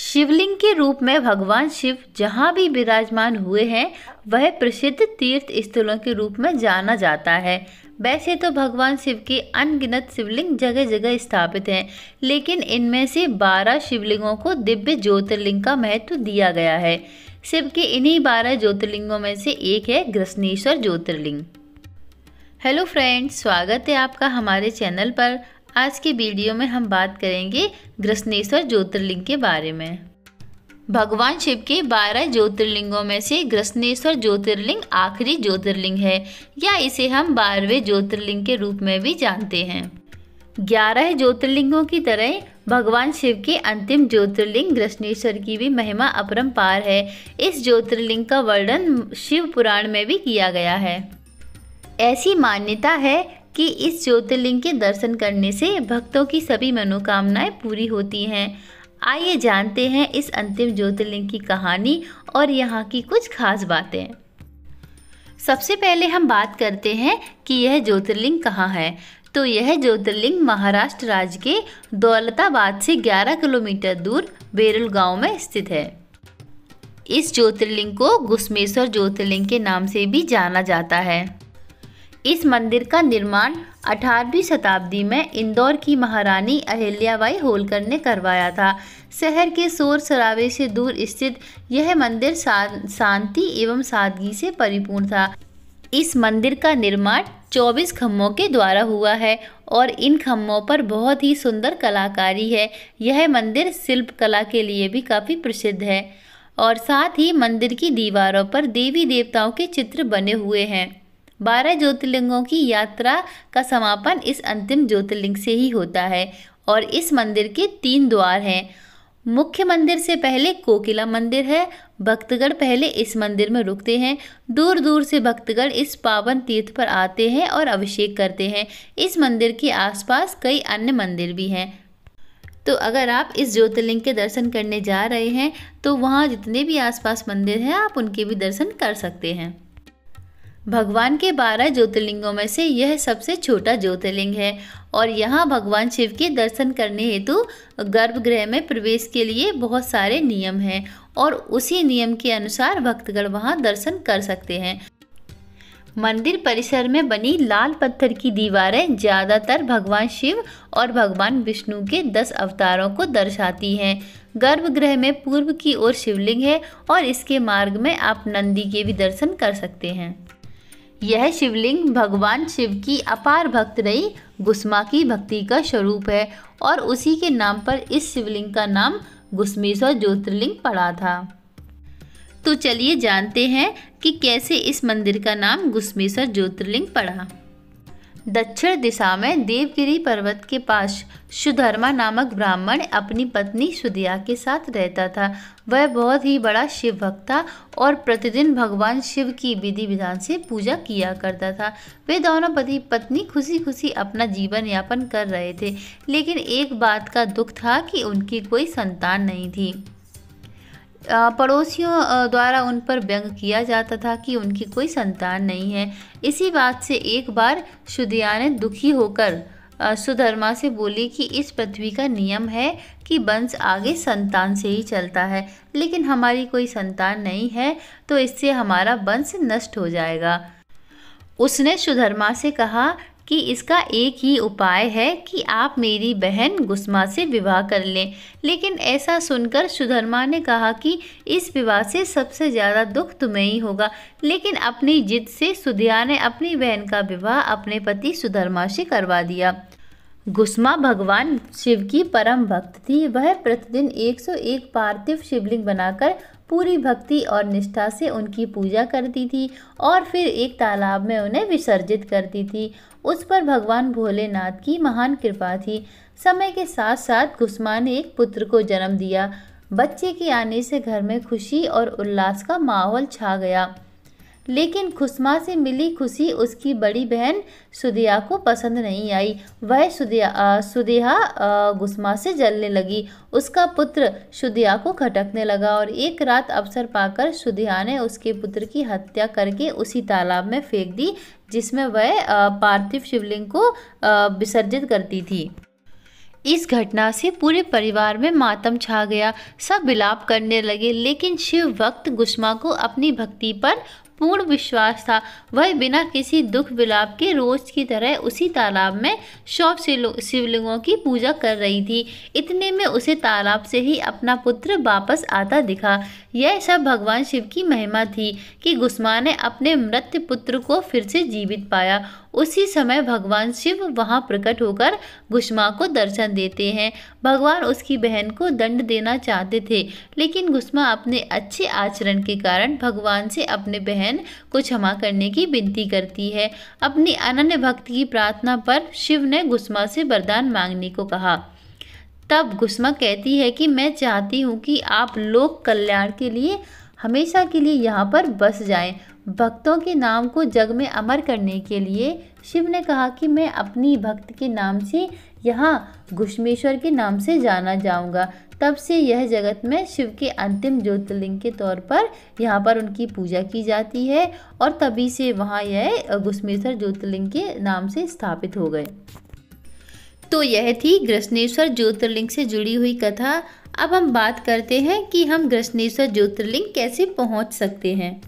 शिवलिंग के रूप में भगवान शिव जहाँ भी विराजमान हुए हैं वह प्रसिद्ध तीर्थ स्थलों के रूप में जाना जाता है वैसे तो भगवान शिव के अनगिनत शिवलिंग जगह जगह स्थापित हैं लेकिन इनमें से बारह शिवलिंगों को दिव्य ज्योतिर्लिंग का महत्व दिया गया है शिव के इन्हीं बारह ज्योतिर्लिंगों में से एक है ग्रसनेश्वर ज्योतिर्लिंग हेलो फ्रेंड्स स्वागत है आपका हमारे चैनल पर आज के वीडियो में हम बात करेंगे ग्रसनेश्वर ज्योतिर्लिंग के बारे में भगवान शिव के बारह ज्योतिर्लिंगों में से ग्रसनेश्वर ज्योतिर्लिंग आखिरी ज्योतिर्लिंग है या इसे हम बारहवें ज्योतिर्लिंग के रूप में भी जानते हैं ग्यारह ज्योतिर्लिंगों की तरह भगवान शिव के अंतिम ज्योतिर्लिंग ग्रसनेश्वर की भी महिमा अपरंपार है इस ज्योतिर्लिंग का वर्णन शिव पुराण में भी किया गया है ऐसी मान्यता है कि इस ज्योतिर्लिंग के दर्शन करने से भक्तों की सभी मनोकामनाएं पूरी होती हैं आइए जानते हैं इस अंतिम ज्योतिर्लिंग की कहानी और यहाँ की कुछ खास बातें सबसे पहले हम बात करते हैं कि यह ज्योतिर्लिंग कहाँ है तो यह ज्योतिर्लिंग महाराष्ट्र राज्य के दौलताबाद से 11 किलोमीटर दूर बेरुल गांव में स्थित है इस ज्योतिर्लिंग को गुस्मेश्वर ज्योतिर्लिंग के नाम से भी जाना जाता है इस मंदिर का निर्माण 18वीं शताब्दी में इंदौर की महारानी अहिल्याबाई होलकर ने करवाया था शहर के शोर शराबे से दूर स्थित यह मंदिर शांति एवं सादगी से परिपूर्ण था इस मंदिर का निर्माण 24 खम्भों के द्वारा हुआ है और इन खम्भों पर बहुत ही सुंदर कलाकारी है यह मंदिर शिल्प कला के लिए भी काफ़ी प्रसिद्ध है और साथ ही मंदिर की दीवारों पर देवी देवताओं के चित्र बने हुए हैं बारह ज्योतिर्लिंगों की यात्रा का समापन इस अंतिम ज्योतिर्लिंग से ही होता है और इस मंदिर के तीन द्वार हैं मुख्य मंदिर से पहले कोकिला मंदिर है भक्तगढ़ पहले इस मंदिर में रुकते हैं दूर दूर से भक्तगढ़ इस पावन तीर्थ पर आते हैं और अभिषेक करते हैं इस मंदिर के आसपास कई अन्य मंदिर भी हैं तो अगर आप इस ज्योतिर्लिंग के दर्शन करने जा रहे हैं तो वहाँ जितने भी आसपास मंदिर हैं आप उनके भी दर्शन कर सकते हैं भगवान के बारह ज्योतिर्लिंगों में से यह सबसे छोटा ज्योतिर्लिंग है और यहाँ भगवान शिव के दर्शन करने हेतु गर्भगृह में प्रवेश के लिए बहुत सारे नियम हैं और उसी नियम के अनुसार भक्तगण वहाँ दर्शन कर सकते हैं मंदिर परिसर में बनी लाल पत्थर की दीवारें ज़्यादातर भगवान शिव और भगवान विष्णु के दस अवतारों को दर्शाती हैं गर्भगृह में पूर्व की ओर शिवलिंग है और इसके मार्ग में आप नंदी के भी दर्शन कर सकते हैं यह शिवलिंग भगवान शिव की अपार भक्त रही गुस्मा की भक्ति का स्वरूप है और उसी के नाम पर इस शिवलिंग का नाम गुस्मेश्वर ज्योतिर्लिंग पड़ा था तो चलिए जानते हैं कि कैसे इस मंदिर का नाम गुस्मेश्वर ज्योतिर्लिंग पड़ा दक्षिण दिशा में देवगिरी पर्वत के पास सुधर्मा नामक ब्राह्मण अपनी पत्नी सुदिया के साथ रहता था वह बहुत ही बड़ा शिव भक्त था और प्रतिदिन भगवान शिव की विधि विधान से पूजा किया करता था वे दोनों पति पत्नी खुशी खुशी अपना जीवन यापन कर रहे थे लेकिन एक बात का दुख था कि उनकी कोई संतान नहीं थी पड़ोसियों द्वारा उन पर व्यंग किया जाता था कि उनकी कोई संतान नहीं है इसी बात से एक बार ने दुखी होकर सुधर्मा से बोली कि इस पृथ्वी का नियम है कि वंश आगे संतान से ही चलता है लेकिन हमारी कोई संतान नहीं है तो इससे हमारा वंश नष्ट हो जाएगा उसने सुधर्मा से कहा कि इसका एक ही उपाय है कि आप मेरी बहन गुस्मा से विवाह कर लें लेकिन ऐसा सुनकर सुधर्मा ने कहा कि इस विवाह से सबसे ज़्यादा दुख तुम्हें ही होगा लेकिन अपनी जिद से सुधिया ने अपनी बहन का विवाह अपने पति सुधर्मा से करवा दिया गुस्मा भगवान शिव की परम भक्त थी वह प्रतिदिन 101 पार्थिव शिवलिंग बनाकर पूरी भक्ति और निष्ठा से उनकी पूजा करती थी और फिर एक तालाब में उन्हें विसर्जित करती थी उस पर भगवान भोलेनाथ की महान कृपा थी समय के साथ साथ गुस्मा ने एक पुत्र को जन्म दिया बच्चे के आने से घर में खुशी और उल्लास का माहौल छा गया लेकिन खुशमा से मिली खुशी उसकी बड़ी बहन सुदिया को पसंद नहीं आई वह सुदिया सुदेहा गुस्मा से जलने लगी उसका पुत्र सुदिया को खटकने लगा और एक रात अवसर पाकर सुदिया ने उसके पुत्र की हत्या करके उसी तालाब में फेंक दी जिसमें वह पार्थिव शिवलिंग को विसर्जित करती थी इस घटना से पूरे परिवार में मातम छा गया सब विलाप करने लगे लेकिन शिव वक्त गुस्मा को अपनी भक्ति पर पूर्ण विश्वास था वह बिना किसी दुख विलाप के रोज की तरह उसी तालाब में शव शिवलिंगों की पूजा कर रही थी इतने में उसे तालाब से ही अपना पुत्र वापस आता दिखा यह सब भगवान शिव की महिमा थी कि गुस्मा ने अपने मृत पुत्र को फिर से जीवित पाया उसी समय भगवान शिव वहाँ प्रकट होकर गुस्मा को दर्शन देते हैं भगवान उसकी बहन को दंड देना चाहते थे लेकिन गुस्मा अपने अच्छे आचरण के कारण भगवान से अपने बहन को क्षमा करने की विनती करती है अपनी अनन्य भक्ति की प्रार्थना पर शिव ने गुस्मा से वरदान मांगने को कहा तब गुस्मा कहती है कि मैं चाहती हूँ कि आप लोक कल्याण के लिए हमेशा के लिए यहाँ पर बस जाएं भक्तों के नाम को जग में अमर करने के लिए शिव ने कहा कि मैं अपनी भक्त के नाम से यहाँ घुष्मेश्वर के नाम से जाना जाऊँगा तब से यह जगत में शिव के अंतिम ज्योतिर्लिंग के तौर पर यहाँ पर उनकी पूजा की जाती है और तभी से वहाँ यह घुष्मेश्वर ज्योतिर्लिंग के नाम से स्थापित हो गए तो यह थी ग्रसनेश्वर ज्योतिर्लिंग से जुड़ी हुई कथा अब हम बात करते हैं कि हम ग्रसनेश्वर ज्योतिर्लिंग कैसे पहुँच सकते हैं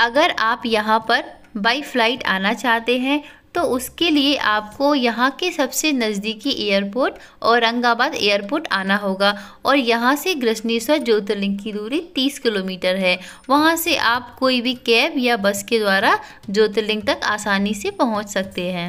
अगर आप यहाँ पर बाई फ्लाइट आना चाहते हैं तो उसके लिए आपको यहाँ के सबसे नज़दीकी एयरपोर्ट औरंगाबाद एयरपोर्ट आना होगा और यहाँ से ग्रसनेश्वर ज्योतिर्लिंग की दूरी 30 किलोमीटर है वहाँ से आप कोई भी कैब या बस के द्वारा ज्योतिर्लिंग तक आसानी से पहुँच सकते हैं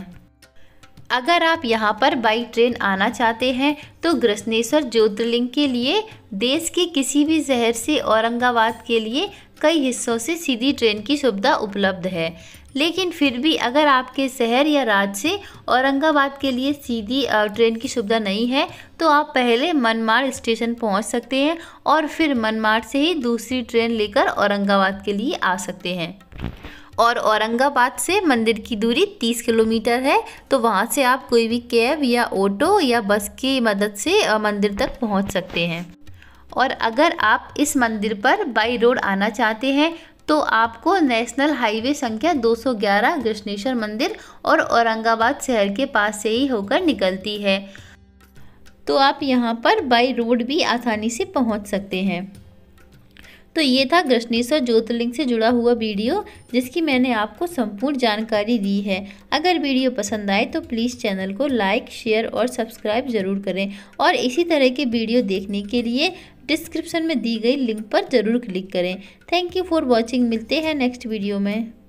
अगर आप यहाँ पर बाई ट्रेन आना चाहते हैं तो ग्रसनेश्वर ज्योतिर्लिंग के लिए देश के किसी भी शहर से औरंगाबाद के लिए कई हिस्सों से सीधी ट्रेन की सुविधा उपलब्ध है लेकिन फिर भी अगर आपके शहर या राज्य से औरंगाबाद के लिए सीधी ट्रेन की सुविधा नहीं है तो आप पहले मनमाड़ स्टेशन पहुंच सकते हैं और फिर मनमाड़ से ही दूसरी ट्रेन लेकर औरंगाबाद के लिए आ सकते हैं और औरंगाबाद से मंदिर की दूरी 30 किलोमीटर है तो वहाँ से आप कोई भी कैब या ऑटो या बस की मदद से मंदिर तक पहुँच सकते हैं और अगर आप इस मंदिर पर बाई रोड आना चाहते हैं तो आपको नेशनल हाईवे संख्या 211 कृष्णेश्वर मंदिर और औरंगाबाद शहर के पास से ही होकर निकलती है तो आप यहाँ पर बाई रोड भी आसानी से पहुँच सकते हैं तो ये था ग्रशनेश्वर ज्योतिर्लिंग से जुड़ा हुआ वीडियो जिसकी मैंने आपको संपूर्ण जानकारी दी है अगर वीडियो पसंद आए तो प्लीज़ चैनल को लाइक शेयर और सब्सक्राइब ज़रूर करें और इसी तरह के वीडियो देखने के लिए डिस्क्रिप्शन में दी गई लिंक पर ज़रूर क्लिक करें थैंक यू फॉर वॉचिंग मिलते हैं नेक्स्ट वीडियो में